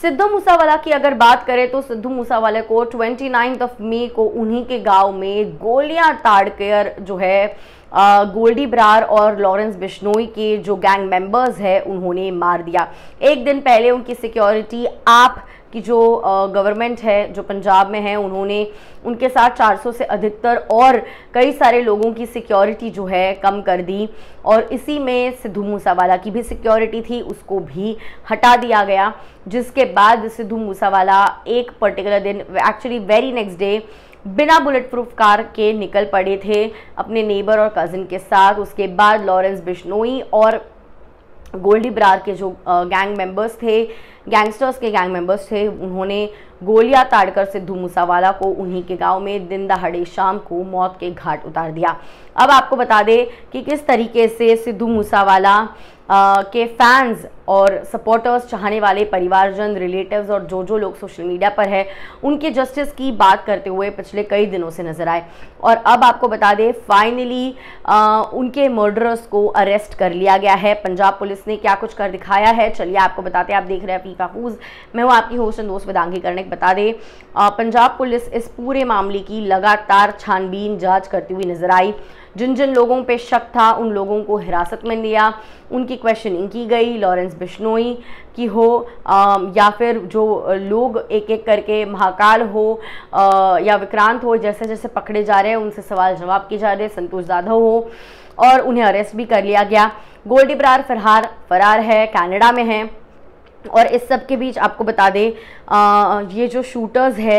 सिद्धू मूसावाला की अगर बात करें तो सिद्धू मूसावाला को ट्वेंटी ऑफ मई को उन्हीं के गांव में गोलियां ताड़ कर जो है गोल्डी ब्रार और लॉरेंस बिश्नोई के जो गैंग मेंबर्स हैं उन्होंने मार दिया एक दिन पहले उनकी सिक्योरिटी आप कि जो गवर्नमेंट है जो पंजाब में है उन्होंने उनके साथ 400 से अधिकतर और कई सारे लोगों की सिक्योरिटी जो है कम कर दी और इसी में सिद्धू मूसावाला की भी सिक्योरिटी थी उसको भी हटा दिया गया जिसके बाद सिद्धू मूसावाला एक पर्टिकुलर दिन एक्चुअली वेरी नेक्स्ट डे बिना बुलेट प्रूफ कार के निकल पड़े थे अपने नेबर और कजिन के साथ उसके बाद लॉरेंस बिश्नोई और गोल्डी ब्रार के जो गैंग मेंबर्स थे गैंगस्टर्स के गैंग मेंबर्स थे उन्होंने गोलियां ताड़कर सिद्धू मूसावाला को उन्हीं के गांव में दिन दहाड़े शाम को मौत के घाट उतार दिया अब आपको बता दें कि किस तरीके से सिद्धू मूसावाला के फैंस और सपोर्टर्स चाहने वाले परिवारजन रिलेटिव्स और जो जो लोग सोशल मीडिया पर है उनके जस्टिस की बात करते हुए पिछले कई दिनों से नज़र आए और अब आपको बता दें फाइनली आ, उनके मर्डरर्स को अरेस्ट कर लिया गया है पंजाब पुलिस ने क्या कुछ कर दिखाया है चलिए आपको बताते हैं आप देख रहे हैं महफूज मैं हूँ आपकी होस्ट एंड दोस्त वेदांगी कर्णिक बता दें पंजाब पुलिस इस पूरे मामले की लगातार छानबीन जाँच करती हुई नजर आई जिन जिन लोगों पे शक था उन लोगों को हिरासत में लिया उनकी क्वेश्चनिंग की गई लॉरेंस बिश्नोई की हो आ, या फिर जो लोग एक एक करके महाकाल हो आ, या विक्रांत हो जैसे जैसे पकड़े जा रहे हैं उनसे सवाल जवाब किए जा रहे हैं संतोष जाधव हो और उन्हें अरेस्ट भी कर लिया गया गोल्डी ब्रार फरहार फरार है कनाडा में है और इस सब के बीच आपको बता दें ये जो शूटर्स है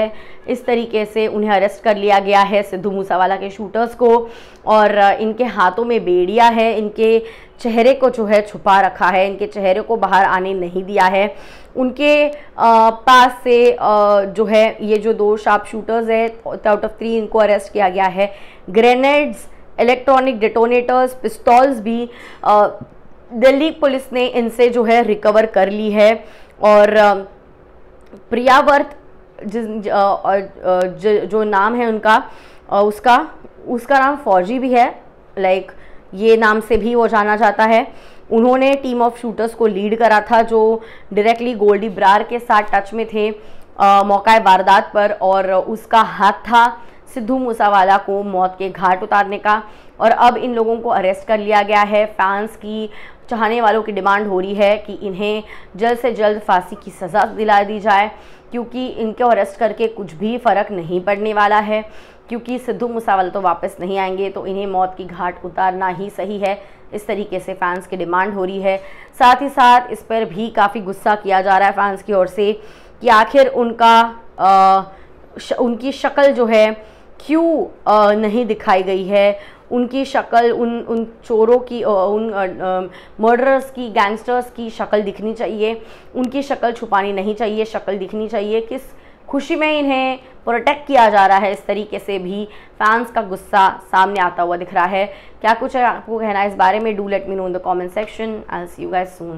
इस तरीके से उन्हें अरेस्ट कर लिया गया है सिद्धू मूसावाला के शूटर्स को और इनके हाथों में बेड़िया है इनके चेहरे को जो है छुपा रखा है इनके चेहरे को बाहर आने नहीं दिया है उनके पास से जो है ये जो दो शार्प शूटर्स है आउट ऑफ थ्री इनको अरेस्ट किया गया है ग्रेनेड्स इलेक्ट्रॉनिक डिटोनेटर्स पिस्तौल्स भी दिल्ली पुलिस ने इनसे जो है रिकवर कर ली है और प्रियावर्त जिस जो नाम है उनका उसका उसका नाम फौजी भी है लाइक ये नाम से भी वो जाना जाता है उन्होंने टीम ऑफ शूटर्स को लीड करा था जो डायरेक्टली गोल्डी ब्रार के साथ टच में थे मौका वारदात पर और उसका हाथ था सिद्धू मूसावाला को मौत के घाट उतारने का और अब इन लोगों को अरेस्ट कर लिया गया है फैंस की चाहने वालों की डिमांड हो रही है कि इन्हें जल्द से जल्द फांसी की सज़ा दिला दी जाए क्योंकि इनको अरेस्ट करके कुछ भी फ़र्क नहीं पड़ने वाला है क्योंकि सिद्धू मूसावाला तो वापस नहीं आएंगे तो इन्हें मौत की घाट उतारना ही सही है इस तरीके से फैंस की डिमांड हो रही है साथ ही साथ इस पर भी काफ़ी गुस्सा किया जा रहा है फैंस की ओर से कि आखिर उनका आ, श, उनकी शक्ल जो है क्यों नहीं दिखाई गई है उनकी शक्ल उन उन चोरों की उन मर्डरर्स की गैंगस्टर्स की शक्ल दिखनी चाहिए उनकी शक्ल छुपानी नहीं चाहिए शक्ल दिखनी चाहिए किस खुशी में इन्हें प्रोटेक्ट किया जा रहा है इस तरीके से भी फैंस का गुस्सा सामने आता हुआ दिख रहा है क्या कुछ है आपको कहना है इस बारे में do let me know in the comment section I see you guys soon